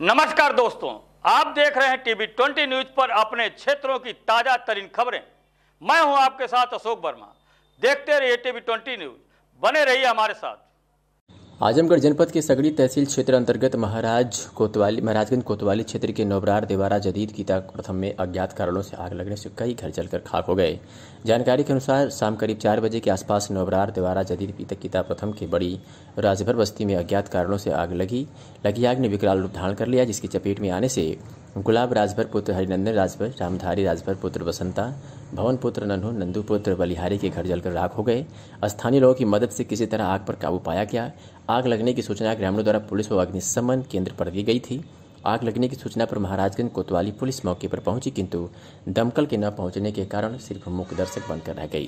नमस्कार दोस्तों आप देख रहे हैं टीवी ट्वेंटी न्यूज पर अपने क्षेत्रों की ताजा तरीन खबरें मैं हूं आपके साथ अशोक वर्मा देखते रहिए टीवी ट्वेंटी न्यूज बने रहिए हमारे साथ आजमगढ़ जनपद के सगड़ी तहसील क्षेत्र अंतर्गत महाराज कोतवाली महाराजगंज कोतवाली क्षेत्र के नवरार देवारा जदीद गीता प्रथम में अज्ञात कारणों से आग लगने से कई घर जलकर खाक हो गए जानकारी के अनुसार शाम करीब चार बजे के आसपास नवरार देवारा जदीद पीतक गीता प्रथम की बड़ी राजभर बस्ती में अज्ञात कारणों से आग लगी लगी आग ने विकराल रूप धारण कर लिया जिसकी चपेट में आने से गुलाब राजभर पुत्र हरिनंदन राजभर रामधारी राजभर पुत्र बसंता भवन पुत्र नन्हू नंदू पुत्र बलिहारी के घर जलकर राख हो गए स्थानीय लोगों की मदद से किसी तरह आग पर काबू पाया गया आग लगने की सूचना ग्रामीणों द्वारा पुलिस व अग्निशमन केंद्र पर दी गई थी आग लगने की सूचना पर महाराजगंज कोतवाली पुलिस मौके पर पहुंची किंतु दमकल के न पहुंचने के कारण सिर्फ मुख्य दर्शक बनकर रह गई